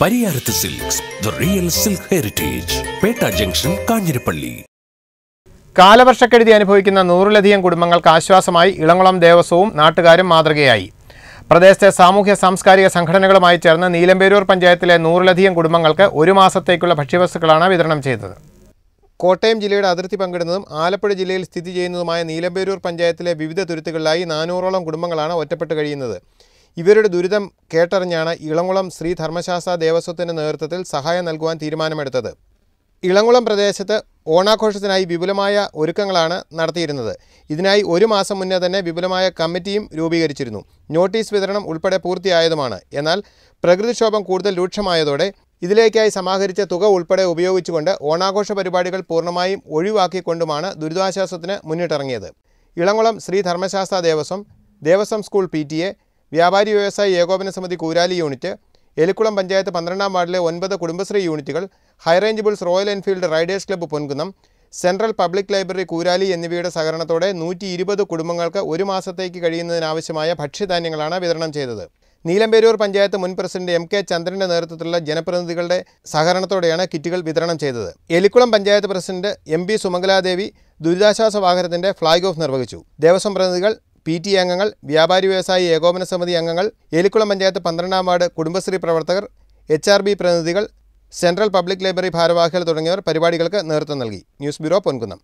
പരിയാരത്ത് silks the real silk heritage Petta junction Kanjirappally കാലവർഷക്കെടുതി അനുഭവിക്കുന്ന നൂറിലധികം കുടുംബങ്ങൾക്ക് ആശ്വാസമായി ഇളംകുളം ദേവസ്വവും നാട്ടുകാരും മാതൃകയായി പ്രദേശത്തെ സാമൂഹ്യ സാംസ്കാരിക സംഘടനകളുമായി ചേർന്ന് നീലമ്പേരൂർ പഞ്ചായത്തിലെ നൂറിലധികം കുടുംബങ്ങൾക്ക് ഒരു മാസത്തേക്കുള്ള ഭക്ഷ്യവസ്തുക്കളാണ് വിതരണം ചെയ്തത് കോട്ടയം ജില്ലയുടെ അതിർത്തി പങ്കിടുന്നതും ആലപ്പുഴ ജില്ലയിൽ സ്ഥിതി ചെയ്യുന്നതുമായ നീലമ്പേരൂർ പഞ്ചായത്തിലെ വിവിധ തുരുത്തുകളിലായി നാനൂറോളം കുടുംബങ്ങളാണ് ഒറ്റപ്പെട്ട് കഴിയുന്നത് ഇവരുടെ ദുരിതം കേട്ടറിഞ്ഞാണ് ഇളംകുളം ശ്രീ ധർമ്മശാസ്ത്ര ദേവസ്വത്തിൻ്റെ നേതൃത്വത്തിൽ സഹായം നൽകുവാൻ തീരുമാനമെടുത്തത് ഇളംകുളം പ്രദേശത്ത് ഓണാഘോഷത്തിനായി വിപുലമായ ഒരുക്കങ്ങളാണ് നടത്തിയിരുന്നത് ഇതിനായി ഒരു മാസം മുന്നേ തന്നെ വിപുലമായ കമ്മിറ്റിയും രൂപീകരിച്ചിരുന്നു നോട്ടീസ് വിതരണം ഉൾപ്പെടെ പൂർത്തിയായതുമാണ് എന്നാൽ പ്രകൃതിക്ഷോഭം കൂടുതൽ രൂക്ഷമായതോടെ ഇതിലേക്കായി സമാഹരിച്ച തുക ഉൾപ്പെടെ ഉപയോഗിച്ചുകൊണ്ട് ഓണാഘോഷ പരിപാടികൾ പൂർണ്ണമായും ഒഴിവാക്കിക്കൊണ്ടുമാണ് ദുരിതാശ്വാസത്തിന് മുന്നിട്ടിറങ്ങിയത് ഇളംകുളം ശ്രീ ധർമ്മശാസ്ത്ര ദേവസ്വം ദേവസ്വം സ്കൂൾ പി വ്യാപാരി വ്യവസായി ഏകോപന സമിതി കൂരാലി യൂണിറ്റ് എലിക്കുളം പഞ്ചായത്ത് പന്ത്രണ്ടാം വാർഡിലെ ഒൻപത് കുടുംബശ്രീ യൂണിറ്റുകൾ high range bulls Royal Enfield riders club Ponkunnam central public library Koorali എന്നിവയുടെ സഹകരണത്തോടെ നൂറ്റി ഇരുപത് കുടുംബങ്ങൾക്ക് ഒരു മാസത്തേക്ക് കഴിയുന്നതിനാവശ്യമായ ഭക്ഷ്യധാന്യങ്ങളാണ് വിതരണം ചെയ്തത് നീലമ്പേരൂർ പഞ്ചായത്ത് മുൻ പ്രസിഡന്റ് എം കെ ചന്ദ്രന്റെ നേതൃത്വത്തിലുള്ള ജനപ്രതിനിധികളുടെ സഹകരണത്തോടെയാണ് കിറ്റുകൾ വിതരണം ചെയ്തത് Elikkulam panchayat president M P Sumangaladevi ദുരിതാശ്വാസ വാഹനത്തിന്റെ ഫ്ളാഗ് ഓഫ് നിർവഹിച്ചു ദേവസ്വം പ്രതിനിധികൾ പി ടി അംഗങ്ങൾ വ്യാപാരി വ്യവസായി ഏകോപന സമിതി അംഗങ്ങൾ ഏലിക്കുളം പഞ്ചായത്ത് പന്ത്രണ്ടാം വാർഡ് കുടുംബശ്രീ പ്രവർത്തകർ എച്ച് ആർ ബി പ്രതിനിധികൾ സെൻട്രൽ പബ്ലിക് ലൈബ്രറി ഭാരവാഹികൾ തുടങ്ങിയവർ പരിപാടികൾക്ക് നേതൃത്വം നൽകി ന്യൂസ് ബ്യൂറോ പൊൻകുന്നം